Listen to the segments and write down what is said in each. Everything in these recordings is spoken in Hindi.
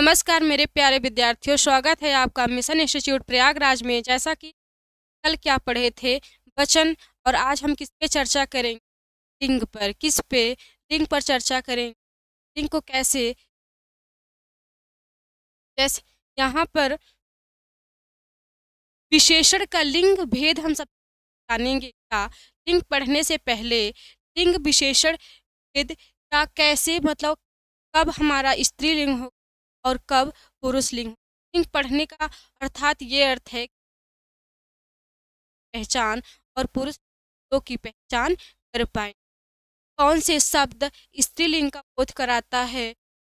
नमस्कार मेरे प्यारे विद्यार्थियों स्वागत है आपका मिशन इंस्टीट्यूट प्रयागराज में जैसा कि कल क्या पढ़े थे वचन और आज हम किस पे चर्चा करेंगे लिंग पर किस पे लिंग पर चर्चा करेंगे लिंग को कैसे जैसे यहाँ पर विशेषण का लिंग भेद हम सब जानेंगे क्या लिंग पढ़ने से पहले लिंग विशेषण भेद का कैसे मतलब कब हमारा स्त्रीलिंग हो और कब पुरुष लिंग लिंग पढ़ने का अर्थात ये अर्थ है पहचान और पुरुष लोगों की पहचान कर पाए कौन से शब्द स्त्रीलिंग का बोध कराता है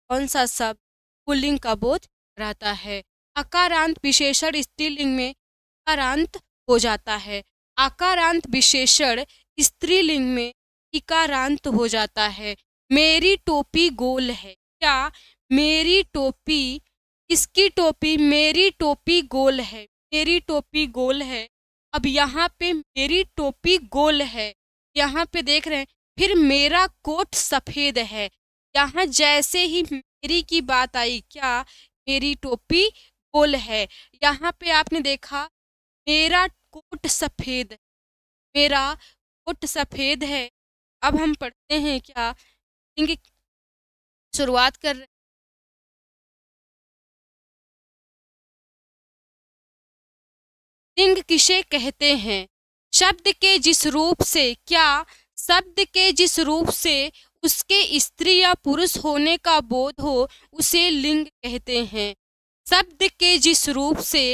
कौन सा शब्द पुलिंग का बोध कराता है आकारांत विशेषण स्त्रीलिंग में आकारांत हो जाता है आकारांत विशेषण स्त्रीलिंग में इकारांत हो जाता है मेरी टोपी गोल है क्या मेरी टोपी इसकी टोपी मेरी टोपी गोल है मेरी टोपी गोल है अब यहाँ पे मेरी टोपी गोल है यहाँ पे देख रहे हैं फिर मेरा कोट सफ़ेद है यहाँ जैसे ही मेरी की बात आई क्या मेरी टोपी गोल है यहाँ पे आपने देखा मेरा कोट सफ़ेद मेरा कोट सफ़ेद है अब हम पढ़ते हैं क्या शुरुआत कर रहे लिंग किसे कहते हैं शब्द के जिस रूप से क्या शब्द के जिस रूप से उसके स्त्री या पुरुष होने का बोध हो उसे लिंग कहते हैं शब्द के जिस रूप से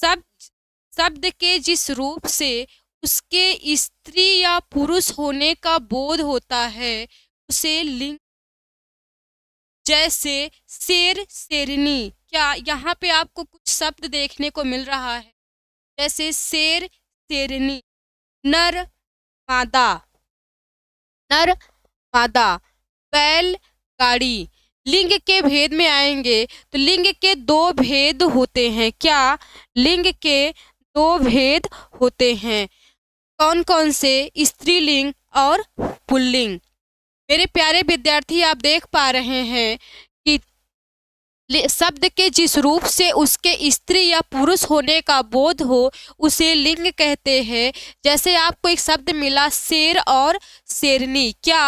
शब्द शब्द के जिस रूप से उसके स्त्री या पुरुष होने का बोध होता है उसे लिंग जैसे शेर शेरनी क्या यहाँ पे आपको कुछ शब्द देखने को मिल रहा है जैसे शेर शेरनी नर मादा नर मादा बैल गाड़ी लिंग के भेद में आएंगे तो लिंग के दो भेद होते हैं क्या लिंग के दो भेद होते हैं कौन कौन से स्त्रीलिंग और पुल्लिंग मेरे प्यारे विद्यार्थी आप देख पा रहे हैं शब्द के जिस रूप से उसके स्त्री या पुरुष होने का बोध हो उसे लिंग कहते हैं जैसे आपको एक शब्द मिला शेर और शेरनी क्या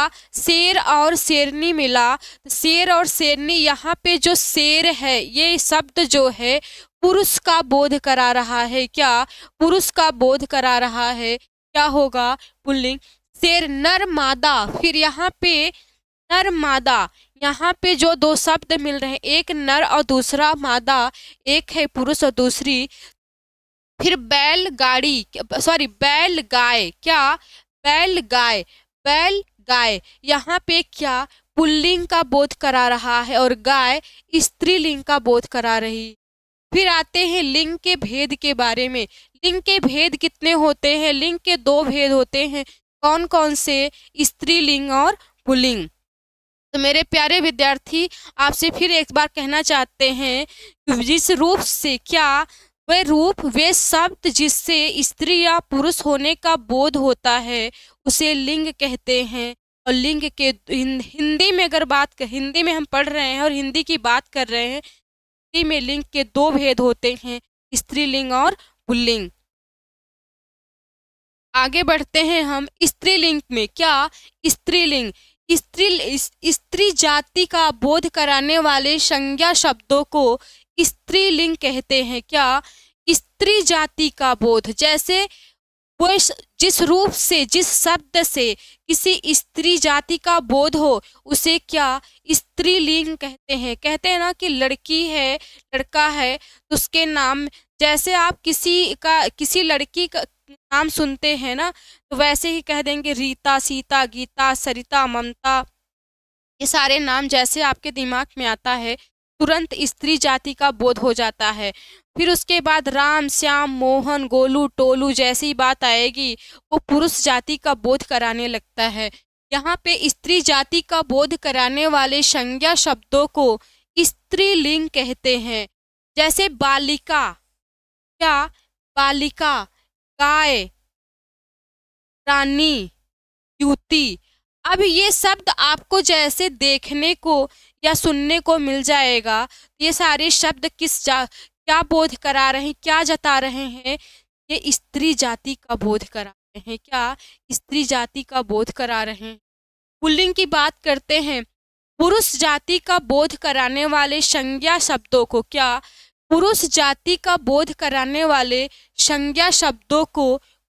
शेर और शेरनी मिला शेर और शेरनी यहाँ पे जो शेर है ये शब्द जो है पुरुष का बोध करा रहा है क्या पुरुष का बोध करा रहा है क्या होगा पुल्लिंग शेर नर मादा फिर यहाँ पे नर मादा यहाँ पे जो दो शब्द मिल रहे हैं एक नर और दूसरा मादा एक है पुरुष और दूसरी फिर बैल गाड़ी सॉरी बैल गाय क्या बैल गाय बैल गाय यहाँ पे क्या पुल्लिंग का बोध करा रहा है और गाय स्त्रीलिंग का बोध करा रही फिर आते हैं लिंग के भेद के बारे में लिंग के भेद कितने होते हैं लिंग के दो भेद होते हैं कौन कौन से स्त्रीलिंग और पुल्लिंग तो मेरे प्यारे विद्यार्थी आपसे फिर एक बार कहना चाहते हैं जिस रूप से क्या वह रूप वे शब्द जिससे स्त्री या पुरुष होने का बोध होता है उसे लिंग कहते हैं और लिंग के हिंदी में अगर बात कर हिंदी में हम पढ़ रहे हैं और हिंदी की बात कर रहे हैं हिंदी में लिंग के दो भेद होते हैं स्त्रीलिंग और पुल्लिंग आगे बढ़ते हैं हम स्त्रीलिंग में क्या स्त्रीलिंग स्त्री स्त्री जाति का बोध कराने वाले संज्ञा शब्दों को स्त्रीलिंग कहते हैं क्या स्त्री जाति का बोध जैसे कोई जिस रूप से जिस शब्द से किसी स्त्री जाति का बोध हो उसे क्या स्त्रीलिंग कहते हैं कहते हैं ना कि लड़की है लड़का है तो उसके नाम जैसे आप किसी का किसी लड़की का नाम सुनते हैं ना तो वैसे ही कह देंगे रीता सीता गीता सरिता ममता ये सारे नाम जैसे आपके दिमाग में आता है तुरंत स्त्री जाति का बोध हो जाता है फिर उसके बाद राम श्याम मोहन गोलू टोलू जैसी बात आएगी वो पुरुष जाति का बोध कराने लगता है यहाँ पे स्त्री जाति का बोध कराने वाले संज्ञा शब्दों को स्त्रीलिंग कहते हैं जैसे बालिका या बालिका गाय रानी युति अब ये शब्द आपको जैसे देखने को या सुनने को मिल जाएगा ये सारे शब्द किस जा क्या बोध करा रहे हैं क्या जता रहे हैं ये स्त्री जाति का बोध करा रहे हैं क्या स्त्री जाति का बोध करा रहे हैं पुल्लिंग की बात करते हैं पुरुष जाति का बोध कराने वाले संज्ञा शब्दों को क्या पुरुष जाति का बोध कराने वाले संज्ञा शब्दों को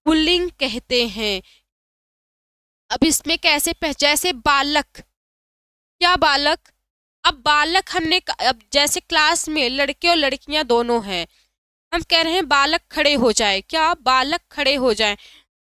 पुल्लिंग कहते हैं अब इसमें कैसे पहचान जैसे बालक क्या बालक अब बालक हमने अब जैसे क्लास में लड़के और लड़कियां दोनों हैं हम कह रहे हैं बालक खड़े हो जाए क्या बालक खड़े हो जाए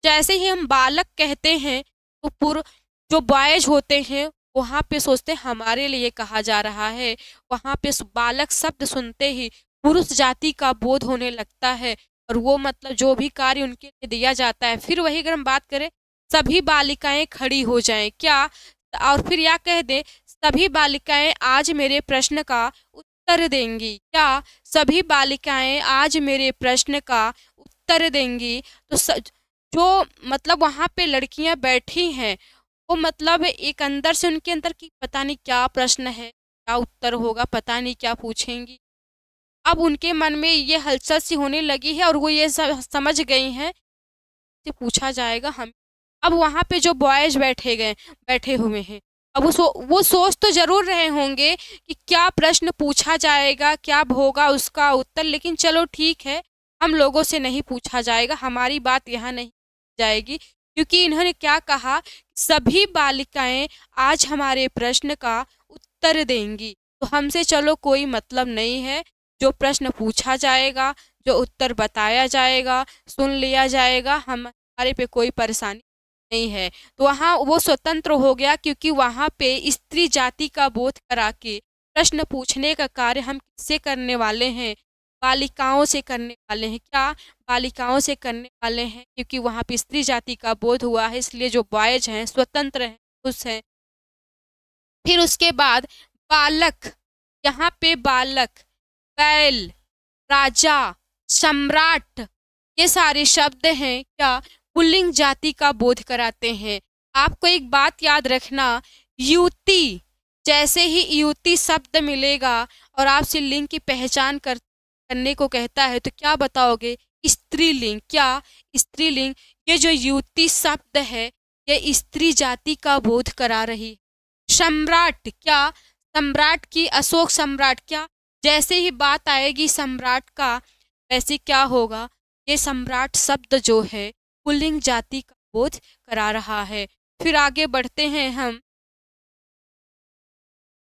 जैसे ही हम बालक कहते हैं तो पूर्व जो बॉयज होते हैं वहाँ पे सोचते हमारे लिए कहा जा रहा है वहाँ पे बालक शब्द सुनते ही पुरुष जाति का बोध होने लगता है और वो मतलब जो भी कार्य उनके लिए दिया जाता है फिर वही अगर हम बात करें सभी बालिकाएं खड़ी हो जाएं क्या और फिर यह कह दें सभी बालिकाएं आज मेरे प्रश्न का उत्तर देंगी क्या सभी बालिकाएं आज मेरे प्रश्न का उत्तर देंगी तो स, जो मतलब वहाँ पे लड़कियाँ बैठी हैं वो मतलब एक अंदर से उनके अंदर की पता नहीं क्या प्रश्न है क्या उत्तर होगा पता नहीं क्या पूछेंगी अब उनके मन में ये हलचल सी होने लगी है और वो ये समझ गई हैं से पूछा जाएगा हम अब वहाँ पे जो बॉयज बैठे गए बैठे हुए हैं अब वो सो, वो सोच तो ज़रूर रहे होंगे कि क्या प्रश्न पूछा जाएगा क्या होगा उसका उत्तर लेकिन चलो ठीक है हम लोगों से नहीं पूछा जाएगा हमारी बात यहाँ नहीं जाएगी क्योंकि इन्होंने क्या कहा सभी बालिकाएं आज हमारे प्रश्न का उत्तर देंगी तो हमसे चलो कोई मतलब नहीं है जो प्रश्न पूछा जाएगा जो उत्तर बताया जाएगा सुन लिया जाएगा हमारे पे कोई परेशानी नहीं है तो वहाँ वो स्वतंत्र हो गया क्योंकि वहाँ पे स्त्री जाति का बोध करा के प्रश्न पूछने का कार्य हम किससे करने वाले हैं बालिकाओं से करने वाले हैं क्या बालिकाओं से करने वाले हैं क्योंकि वहाँ पे स्त्री जाति का बोध हुआ है इसलिए जो बॉयज हैं स्वतंत्र हैं खुश हैं फिर उसके बाद बालक यहाँ पे बालक बैल राजा सम्राट ये सारे शब्द हैं क्या पुल्लिंग जाति का बोध कराते हैं आपको एक बात याद रखना युति जैसे ही युति शब्द मिलेगा और आपसे लिंग की पहचान कर करने को कहता है तो क्या बताओगे स्त्रीलिंग क्या स्त्रीलिंग ये जो युति शब्द है ये स्त्री जाति का बोध करा रही सम्राट क्या सम्राट की अशोक सम्राट क्या जैसे ही बात आएगी सम्राट का वैसे क्या होगा ये सम्राट शब्द जो है पुल्लिंग जाति का बोध करा रहा है फिर आगे बढ़ते हैं हम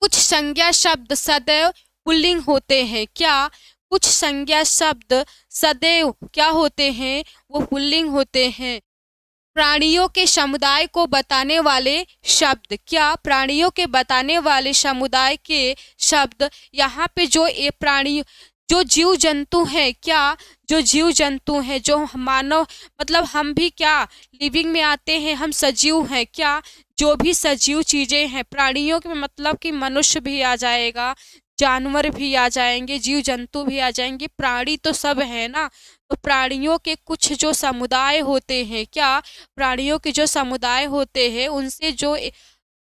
कुछ संज्ञा शब्द सदैव पुल्लिंग होते हैं क्या कुछ संज्ञा शब्द सदैव क्या होते हैं वो पुल्लिंग होते हैं प्राणियों के समुदाय को बताने वाले शब्द क्या प्राणियों के बताने वाले समुदाय के शब्द यहाँ पे जो ये प्राणी जो जीव जंतु हैं क्या जो जीव जंतु हैं जो मानव मतलब हम भी क्या लिविंग में आते हैं हम सजीव हैं क्या जो भी सजीव चीज़ें हैं प्राणियों के मतलब कि मनुष्य भी आ जाएगा जानवर भी आ जाएंगे जीव जंतु भी आ जाएंगे प्राणी तो सब है ना प्राणियों के कुछ जो समुदाय होते हैं क्या प्राणियों के जो समुदाय होते हैं उनसे जो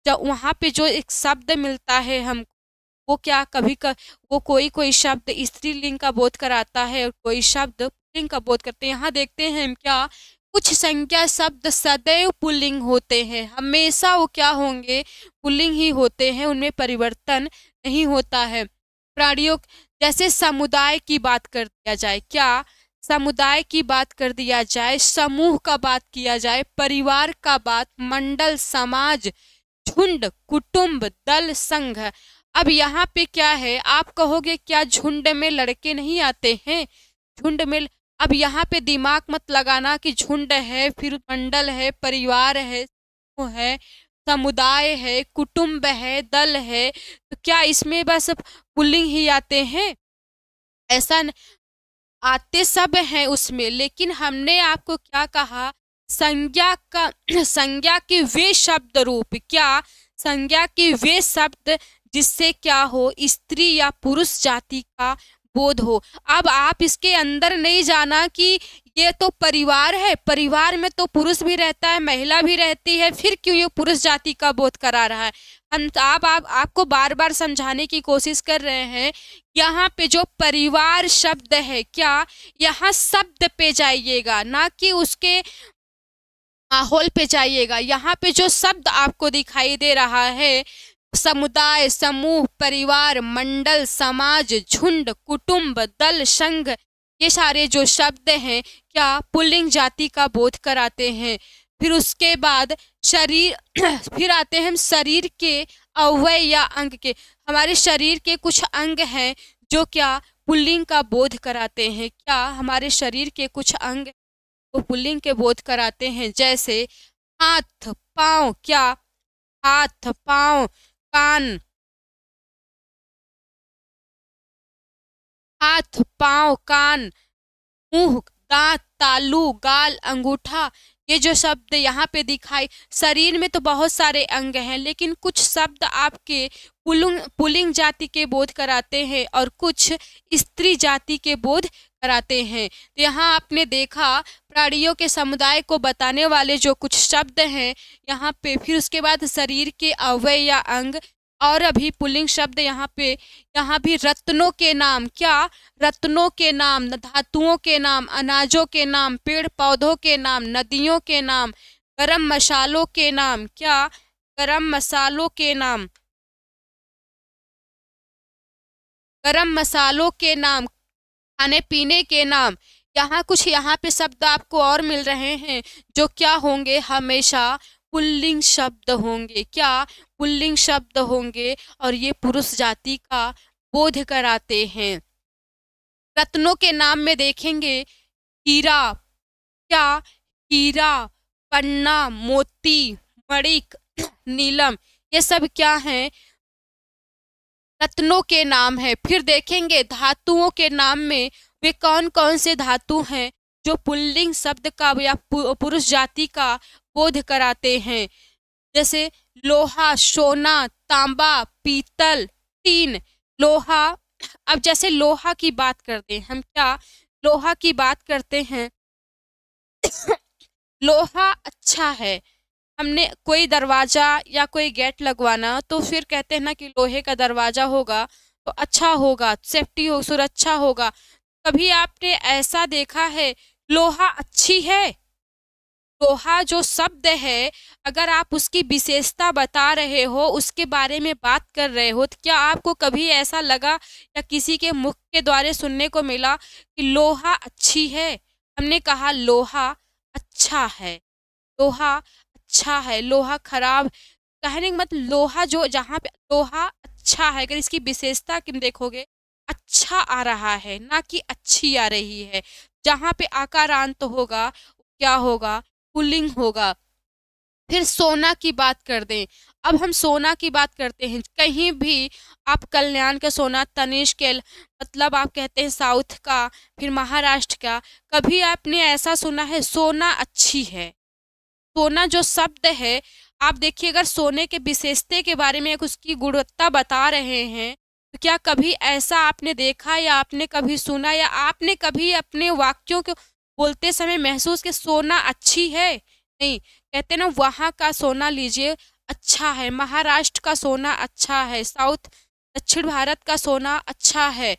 जब वहाँ पे जो एक शब्द मिलता है हम वो क्या कभी कर, वो कोई कोई शब्द स्त्रीलिंग का बोध कराता है और कोई शब्द पुलिंग का बोध करते हैं यहाँ देखते हैं हम क्या कुछ संख्या शब्द सदैव पुल्लिंग होते हैं हमेशा वो क्या होंगे पुल्लिंग ही होते हैं उनमें परिवर्तन नहीं होता है प्राणियों जैसे समुदाय की बात कर दिया जाए क्या समुदाय की बात कर दिया जाए समूह का बात किया जाए परिवार का बात मंडल समाज झुंड कुटुंब दल संघ अब यहाँ पे क्या है आप कहोगे क्या झुंड में लड़के नहीं आते हैं झुंड में अब यहाँ पे दिमाग मत लगाना कि झुंड है फिर मंडल है परिवार है समूह है समुदाय है कुटुंब है दल है तो क्या इसमें बस पुल्लिंग ही आते हैं ऐसा न, आते सब हैं उसमें लेकिन हमने आपको क्या कहा संज्ञा का संज्ञा के वे शब्द रूप क्या संज्ञा के वे शब्द जिससे क्या हो स्त्री या पुरुष जाति का बोध हो अब आप इसके अंदर नहीं जाना कि ये तो परिवार है परिवार में तो पुरुष भी रहता है महिला भी रहती है फिर क्यों ये पुरुष जाति का बोध करा रहा है हम आप, आप आपको बार बार समझाने की कोशिश कर रहे हैं यहाँ पे जो परिवार शब्द है क्या यहाँ शब्द पे जाइएगा ना कि उसके माहौल पे जाइएगा यहाँ पे जो शब्द आपको दिखाई दे रहा है समुदाय समूह परिवार मंडल समाज झुंड कुटुंब दल संघ ये सारे जो शब्द हैं क्या पुल्लिंग जाति का बोध कराते हैं फिर उसके बाद शरीर फिर आते हैं हम शरीर के अवय या अंग के हमारे शरीर के कुछ अंग हैं जो क्या पुल्लिंग का बोध कराते हैं क्या हमारे शरीर के कुछ अंग वो पुल्लिंग के बोध कराते हैं जैसे हाथ पाँव क्या हाथ पाँव कान हाथ पाँव कान मुंह दांत तालू गाल अंगूठा ये जो शब्द यहाँ पे दिखाई शरीर में तो बहुत सारे अंग हैं लेकिन कुछ शब्द आपके पुलिंग पुलिंग जाति के बोध कराते हैं और कुछ स्त्री जाति के बोध कराते हैं तो यहाँ आपने देखा प्राणियों के समुदाय को बताने वाले जो कुछ शब्द हैं यहाँ पे फिर उसके बाद शरीर के अवय या अंग और अभी पुल्लिंग शब्द यहाँ पे यहाँ भी रत्नों के नाम क्या रत्नों के नाम धातुओं के नाम अनाजों के नाम पेड़ पौधों के नाम नदियों के नाम गरम मसालों के नाम क्या गरम मसालों के नाम गरम मसालों के नाम खाने पीने के नाम यहाँ कुछ यहाँ पे शब्द आपको और मिल रहे हैं जो क्या होंगे हमेशा पुल्लिंग शब्द होंगे क्या पुल्लिंग शब्द होंगे और ये पुरुष जाति का बोध कराते हैं रत्नों के नाम में देखेंगे हीरा क्या हीरा पन्ना मोती मणिक नीलम ये सब क्या हैं रत्नों के नाम है फिर देखेंगे धातुओं के नाम में वे कौन कौन से धातु हैं जो पुल्लिंग शब्द का या पुरुष जाति का बोध कराते हैं जैसे लोहा सोना तांबा पीतल टीन लोहा अब जैसे लोहा की बात करते हैं हम क्या लोहा की बात करते हैं लोहा अच्छा है हमने कोई दरवाज़ा या कोई गेट लगवाना तो फिर कहते हैं ना कि लोहे का दरवाज़ा होगा तो अच्छा होगा सेफ्टी हो सुरक्षा होगा कभी आपने ऐसा देखा है लोहा अच्छी है दोहा जो शब्द है अगर आप उसकी विशेषता बता रहे हो उसके बारे में बात कर रहे हो तो क्या आपको कभी ऐसा लगा या किसी के मुख के द्वारा सुनने को मिला कि लोहा अच्छी है हमने कहा लोहा अच्छा है लोहा अच्छा है लोहा खराब कहने का मतलब लोहा जो जहाँ पे लोहा अच्छा है अगर इसकी विशेषता किम देखोगे अच्छा आ रहा है ना कि अच्छी आ रही है जहाँ पे आकारांत होगा क्या होगा पुलिंग होगा फिर सोना की बात कर दें अब हम सोना की बात करते हैं कहीं भी आप कल्याण का सोना तनिष्क के मतलब आप कहते हैं साउथ का फिर महाराष्ट्र का कभी आपने ऐसा सुना है सोना अच्छी है सोना जो शब्द है आप देखिए अगर सोने के विशेषते के बारे में उसकी गुणवत्ता बता रहे हैं तो क्या कभी ऐसा आपने देखा या आपने कभी सुना या आपने कभी अपने वाक्यों को बोलते समय महसूस के सोना अच्छी है नहीं कहते ना वहाँ का सोना लीजिए अच्छा है महाराष्ट्र का सोना अच्छा है साउथ दक्षिण भारत का सोना अच्छा है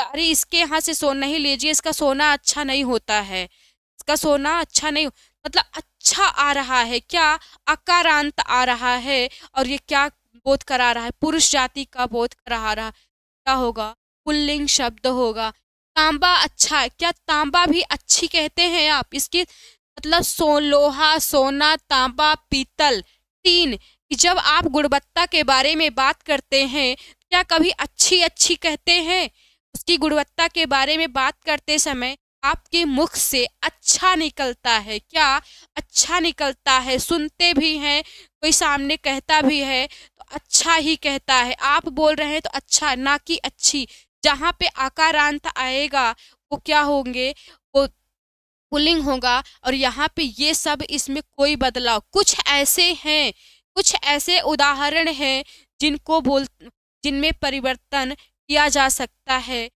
अरे इसके यहाँ से सोना ही लीजिए इसका सोना अच्छा नहीं होता है इसका सोना अच्छा नहीं मतलब अच्छा आ रहा है क्या अकारांत आ रहा है और ये क्या बोध करा रहा है पुरुष जाति का बोध करा रहा क्या होगा पुल्लिंग शब्द होगा तांबा अच्छा क्या तांबा भी अच्छी कहते हैं आप इसकी मतलब सो लोहा सोना तांबा पीतल तीन कि जब आप गुणवत्ता के बारे में बात करते हैं क्या कभी अच्छी अच्छी कहते हैं उसकी गुणवत्ता के बारे में बात करते समय आपके मुख से अच्छा निकलता है क्या अच्छा निकलता है सुनते भी हैं कोई सामने कहता भी है तो अच्छा ही कहता है आप बोल रहे हैं तो अच्छा ना कि अच्छी जहाँ पे आकारांत आएगा वो क्या होंगे वो पुलिंग होगा और यहाँ पे ये सब इसमें कोई बदलाव कुछ ऐसे हैं कुछ ऐसे उदाहरण हैं जिनको बोल जिनमें परिवर्तन किया जा सकता है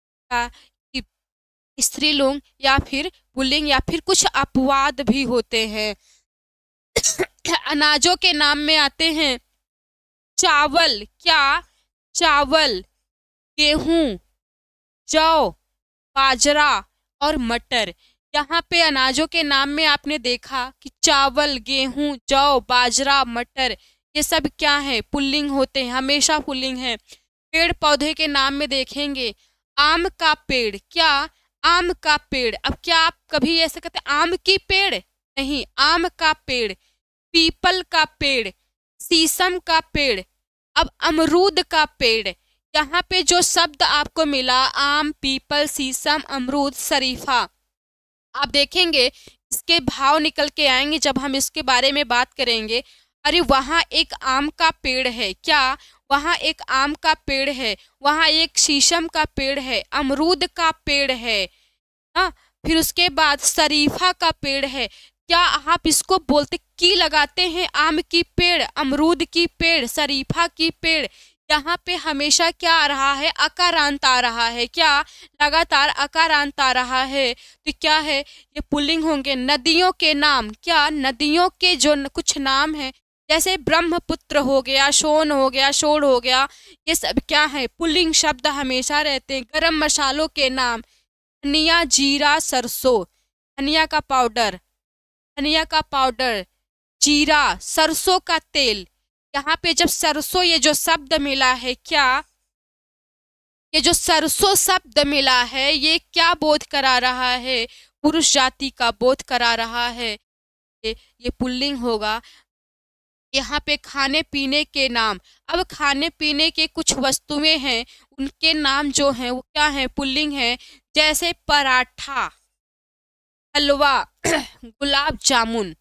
लोग या फिर पुलिंग या फिर कुछ अपवाद भी होते हैं अनाजों के नाम में आते हैं चावल क्या चावल गेहूं जौ बाजरा और मटर यहाँ पे अनाजों के नाम में आपने देखा कि चावल गेहूँ जौ बाजरा मटर ये सब क्या है पुल्लिंग होते हैं हमेशा पुल्लिंग है पेड़ पौधे के नाम में देखेंगे आम का पेड़ क्या आम का पेड़ अब क्या आप कभी ऐसे कहते आम की पेड़ नहीं आम का पेड़ पीपल का पेड़ शीशम का पेड़ अब अमरूद का पेड़ यहाँ पे जो शब्द आपको मिला आम पीपल सीसम अमरूद शरीफा आप देखेंगे इसके भाव निकल के आएंगे जब हम इसके बारे में बात करेंगे अरे वहाँ एक आम का पेड़ है क्या वहाँ एक आम का पेड़ है वहाँ एक शीशम का पेड़ है अमरूद का पेड़ है हाँ फिर उसके बाद शरीफा का पेड़ है क्या आप इसको बोलते की लगाते हैं आम की पेड़ अमरूद की पेड़ शरीफा की पेड़ यहाँ पे हमेशा क्या आ रहा है अकारांत आ रहा है क्या लगातार अकारांत आ रहा है तो क्या है ये पुलिंग होंगे नदियों के नाम क्या नदियों के जो कुछ नाम हैं जैसे ब्रह्मपुत्र हो गया शोन हो गया शोर हो गया ये सब क्या है पुलिंग शब्द हमेशा रहते हैं गर्म मसालों के नाम धनिया जीरा सरसों धनिया का पाउडर धनिया का पाउडर जीरा सरसों का तेल यहाँ पे जब सरसों ये जो शब्द मिला है क्या ये जो सरसों शब्द मिला है ये क्या बोध करा रहा है पुरुष जाति का बोध करा रहा है ये पुल्लिंग होगा यहाँ पे खाने पीने के नाम अब खाने पीने के कुछ वस्तुएं हैं उनके नाम जो हैं वो क्या हैं पुल्लिंग है जैसे पराठा हलवा गुलाब जामुन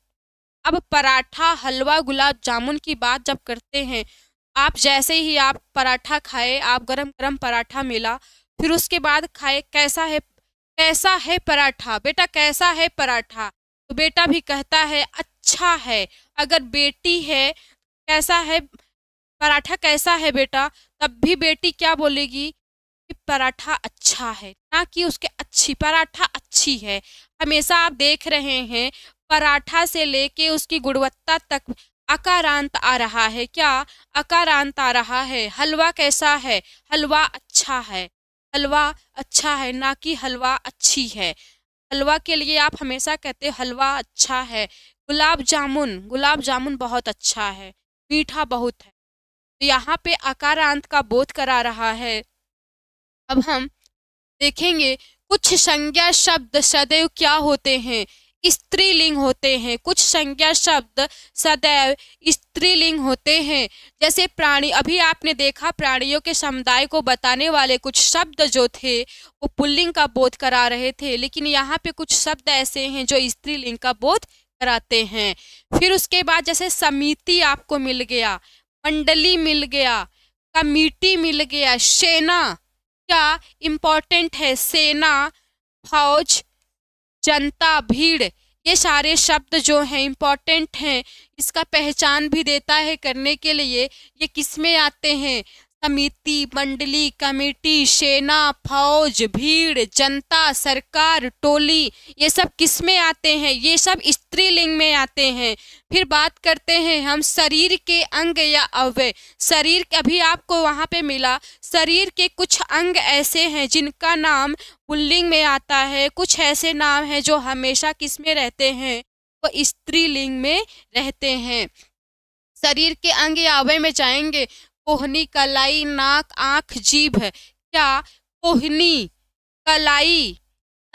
अब पराठा हलवा गुलाब जामुन की बात जब करते हैं आप जैसे ही आप पराठा खाए आप गरम गरम पराठा मिला फिर उसके बाद खाए कैसा है कैसा है पराठा बेटा कैसा है पराठा तो बेटा भी कहता है अच्छा है अगर बेटी है कैसा है पराठा कैसा है बेटा तब भी बेटी क्या बोलेगी कि पराठा अच्छा है ना कि उसके अच्छी पराठा अच्छी है हमेशा आप देख रहे हैं पराठा से लेके उसकी गुणवत्ता तक अकारांत आ रहा है क्या अकारांत आ रहा है हलवा कैसा है हलवा अच्छा है हलवा अच्छा है ना कि हलवा अच्छी है हलवा के लिए आप हमेशा कहते हो हलवा अच्छा है गुलाब जामुन गुलाब जामुन बहुत अच्छा है मीठा बहुत है तो यहाँ पे आकारांत का बोध करा रहा है अब हम देखेंगे कुछ संज्ञा शब्द सदैव क्या होते हैं स्त्रीलिंग होते हैं कुछ संज्ञा शब्द सदैव स्त्रीलिंग होते हैं जैसे प्राणी अभी आपने देखा प्राणियों के समुदाय को बताने वाले कुछ शब्द जो थे वो पुल्लिंग का बोध करा रहे थे लेकिन यहाँ पे कुछ शब्द ऐसे हैं जो स्त्रीलिंग का बोध कराते हैं फिर उसके बाद जैसे समिति आपको मिल गया मंडली मिल गया कमिटी मिल गया सेना क्या इम्पोर्टेंट है सेना फौज जनता भीड़ ये सारे शब्द जो हैं इम्पॉर्टेंट हैं इसका पहचान भी देता है करने के लिए ये किस में आते हैं समिति मंडली कमेटी सेना फौज भीड़ जनता सरकार टोली ये सब किस में आते हैं ये सब स्त्रीलिंग में आते हैं फिर बात करते हैं हम शरीर के अंग या अवय शरीर अभी आपको वहाँ पे मिला शरीर के कुछ अंग ऐसे हैं जिनका नाम पुल्लिंग में आता है कुछ ऐसे नाम हैं जो हमेशा किस में रहते हैं वो स्त्रीलिंग में रहते हैं शरीर के अंग या अवय में जाएंगे कोहनी कलाई नाक आंख जीभ है क्या कोहनी कलाई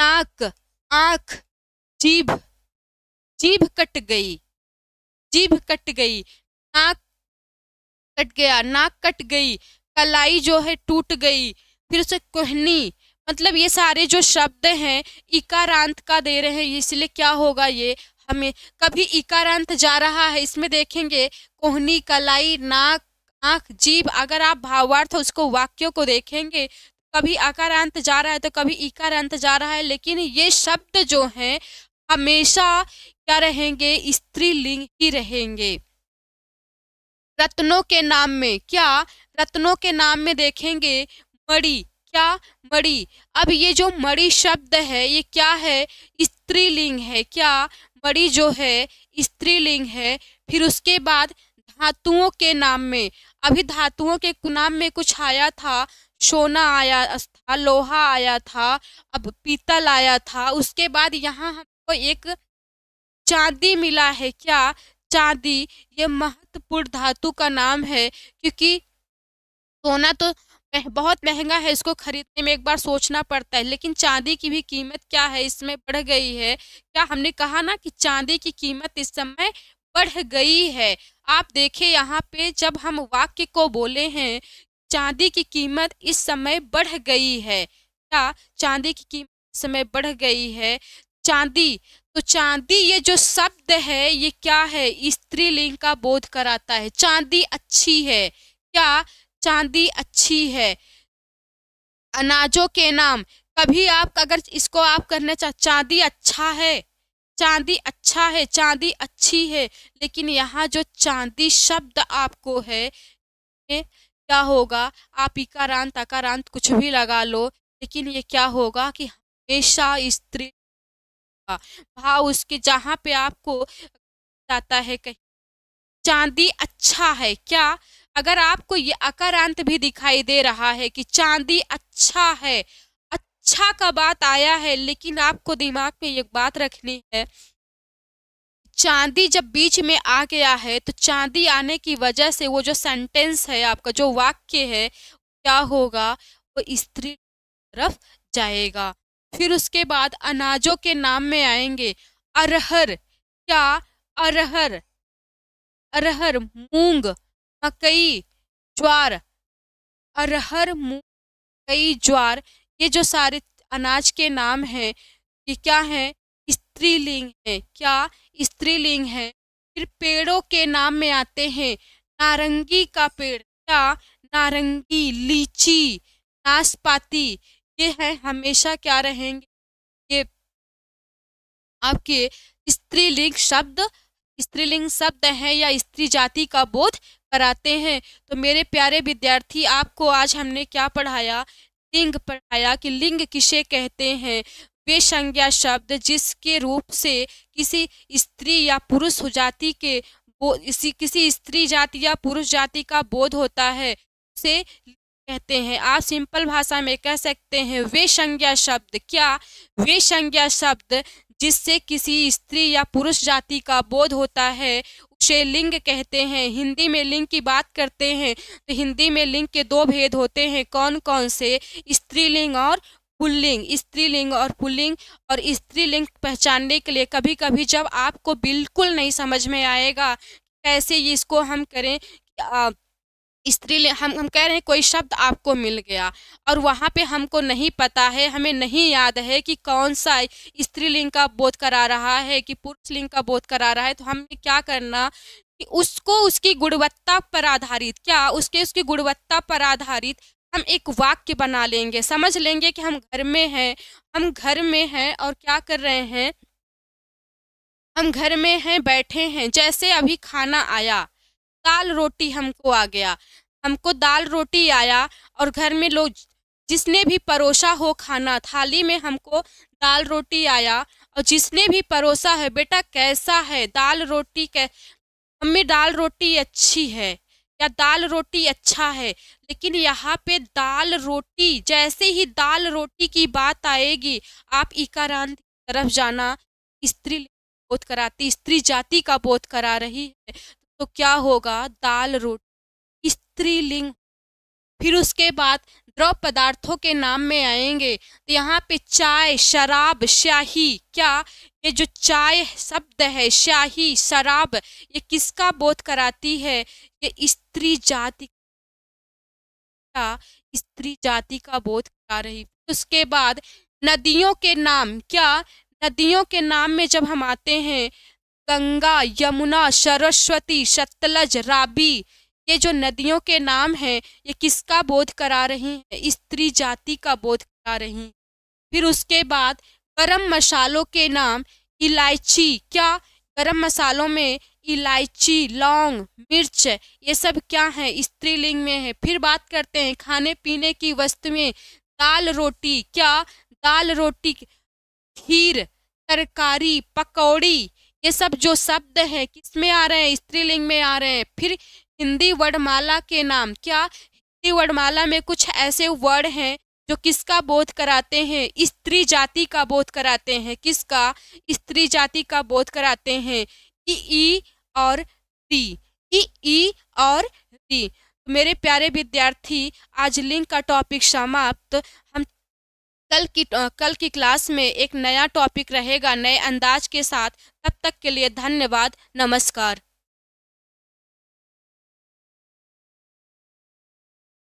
नाक आँख जीभ जीभ कट गई जीभ कट गई नाक कट गया नाक कट गई कलाई जो है टूट गई फिर उसे कोहनी मतलब ये सारे जो शब्द हैं इकारांत का दे रहे हैं इसलिए क्या होगा ये हमें कभी इकारांत जा रहा है इसमें देखेंगे कोहनी कलाई नाक आंख जीभ अगर आप भावार्थ उसको वाक्यों को देखेंगे कभी आकार अंत जा रहा है तो कभी इकार अंत जा रहा है लेकिन ये शब्द जो हैं हमेशा क्या रहेंगे स्त्रीलिंग ही रहेंगे रत्नों के नाम में क्या रत्नों के नाम में देखेंगे मड़ी क्या मड़ी अब ये जो मड़ी शब्द है ये क्या है स्त्रीलिंग है क्या मड़ी जो है स्त्रीलिंग है फिर उसके बाद धातुओं के नाम में अभी धातुओं के कुनाम में कुछ आया था सोना आया था लोहा आया था अब पीतल आया था उसके बाद यहाँ हमको एक चांदी मिला है क्या चांदी ये महत्वपूर्ण धातु का नाम है क्योंकि सोना तो बहुत महंगा है इसको खरीदने में एक बार सोचना पड़ता है लेकिन चांदी की भी कीमत क्या है इसमें बढ़ गई है क्या हमने कहा ना कि चांदी की कीमत इस समय बढ़ गई है आप देखें यहाँ पे जब हम वाक्य को बोले हैं चांदी की कीमत इस समय बढ़ गई है या चांदी की कीमत इस समय बढ़ गई है चांदी तो चांदी ये जो शब्द है ये क्या है स्त्रीलिंग का बोध कराता है चांदी अच्छी है क्या चांदी अच्छी है अनाजों के नाम कभी आप अगर इसको आप करना चाह चांदी अच्छा है चांदी अच्छा है चांदी अच्छी है लेकिन यहाँ जो चांदी शब्द आपको है क्या होगा आप इकारांत अकारांत कुछ भी लगा लो लेकिन ये क्या होगा कि हमेशा स्त्री भाव उसके जहाँ पे आपको जाता है कहीं चांदी अच्छा है क्या अगर आपको ये अकारांत भी दिखाई दे रहा है कि चांदी अच्छा है अच्छा का बात आया है लेकिन आपको दिमाग में एक बात रखनी है चांदी जब बीच में आ गया है तो चांदी आने की वजह से वो जो सेंटेंस है आपका जो वाक्य है क्या होगा वो स्त्री तरफ जाएगा फिर उसके बाद अनाजों के नाम में आएंगे अरहर क्या अरहर अरहर मूंग मकई ज्वार अरहर मूंग मकई ज्वार ये जो सारे अनाज के नाम हैं ये क्या है स्त्रीलिंग है क्या स्त्रीलिंग है फिर पेड़ों के नाम में आते हैं नारंगी का पेड़ क्या नारंगी लीची नाशपाती ये है हमेशा क्या रहेंगे ये आपके स्त्रीलिंग शब्द स्त्रीलिंग शब्द है या स्त्री जाति का बोध कराते हैं तो मेरे प्यारे विद्यार्थी आपको आज हमने क्या पढ़ाया लिंग पढ़ाया कि लिंग किसे कहते हैं वे संज्ञा शब्द जिसके रूप से किसी स्त्री या पुरुष जाति के इसी किसी स्त्री जाति या पुरुष जाति का बोध होता है उसे कहते हैं आप सिंपल भाषा में कह सकते हैं वे संज्ञा शब्द क्या वे संज्ञा शब्द जिससे किसी स्त्री या पुरुष जाति का बोध होता है से लिंग कहते हैं हिंदी में लिंग की बात करते हैं तो हिंदी में लिंग के दो भेद होते हैं कौन कौन से स्त्रीलिंग और पुल्लिंग स्त्रीलिंग और पुल्लिंग और स्त्रीलिंग पहचानने के लिए कभी कभी जब आपको बिल्कुल नहीं समझ में आएगा कैसे इसको हम करें आ, स्त्रीलिंग हम हम कह रहे हैं कोई शब्द आपको मिल गया और वहाँ पे हमको नहीं पता है हमें नहीं याद है कि कौन सा स्त्रीलिंग का बोध करा रहा है कि पुरुष लिंग का बोध करा रहा है तो हमें क्या करना कि उसको उसकी गुणवत्ता पर आधारित क्या उसके उसकी गुणवत्ता पर आधारित हम एक वाक्य बना लेंगे समझ लेंगे कि हम घर में हैं हम घर में हैं और क्या कर रहे हैं हम घर में हैं बैठे हैं जैसे अभी खाना आया दाल रोटी हमको आ गया हमको दाल रोटी आया और घर में लोग जिसने भी परोसा हो खाना थाली में हमको दाल रोटी आया और जिसने भी परोसा है बेटा कैसा है दाल रोटी कै मम्मी दाल रोटी अच्छी है या दाल रोटी अच्छा है लेकिन यहाँ पे दाल रोटी जैसे ही दाल रोटी की बात आएगी आप इकारांत की तरफ जाना स्त्री बोध कराती स्त्री जाति का बोध करा रही है तो क्या होगा दाल रोटी स्त्रीलिंग फिर उसके बाद द्रव पदार्थों के नाम में आएंगे तो यहाँ पे चाय शराब स्याही क्या ये जो चाय शब्द है स्याही शराब ये किसका बोध कराती है ये स्त्री जाति का स्त्री जाति का बोध करा रही उसके बाद नदियों के नाम क्या नदियों के नाम में जब हम आते हैं गंगा यमुना सरस्वती सतलज राबी ये जो नदियों के नाम हैं ये किसका बोध करा रही हैं स्त्री जाति का बोध करा रही हैं फिर उसके बाद गरम मसालों के नाम इलायची क्या गरम मसालों में इलायची लौंग मिर्च ये सब क्या है स्त्रीलिंग में है फिर बात करते हैं खाने पीने की वस्तुएं दाल रोटी क्या दाल रोटी खीर तरकारी पकौड़ी ये सब जो शब्द है किस में आ रहे हैं स्त्रीलिंग में आ रहे हैं फिर हिंदी वर्णमाला के नाम क्या हिंदी वर्णमाला में कुछ ऐसे वर्ड हैं जो किसका बोध कराते हैं स्त्री जाति का बोध कराते हैं किसका स्त्री जाति का बोध कराते हैं ई ई और टी ई ई और टी मेरे प्यारे विद्यार्थी आज लिंक का टॉपिक समाप्त हम कल की कल की क्लास में एक नया टॉपिक रहेगा नए अंदाज के साथ तब तक के लिए धन्यवाद नमस्कार